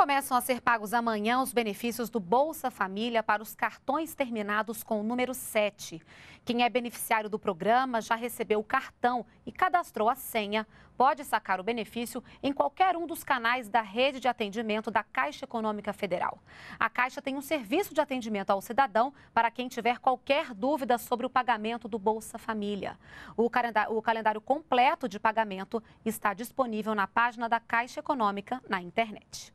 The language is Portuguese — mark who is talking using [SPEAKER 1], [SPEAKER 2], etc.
[SPEAKER 1] Começam a ser pagos amanhã os benefícios do Bolsa Família para os cartões terminados com o número 7. Quem é beneficiário do programa já recebeu o cartão e cadastrou a senha. Pode sacar o benefício em qualquer um dos canais da rede de atendimento da Caixa Econômica Federal. A Caixa tem um serviço de atendimento ao cidadão para quem tiver qualquer dúvida sobre o pagamento do Bolsa Família. O calendário, o calendário completo de pagamento está disponível na página da Caixa Econômica na internet.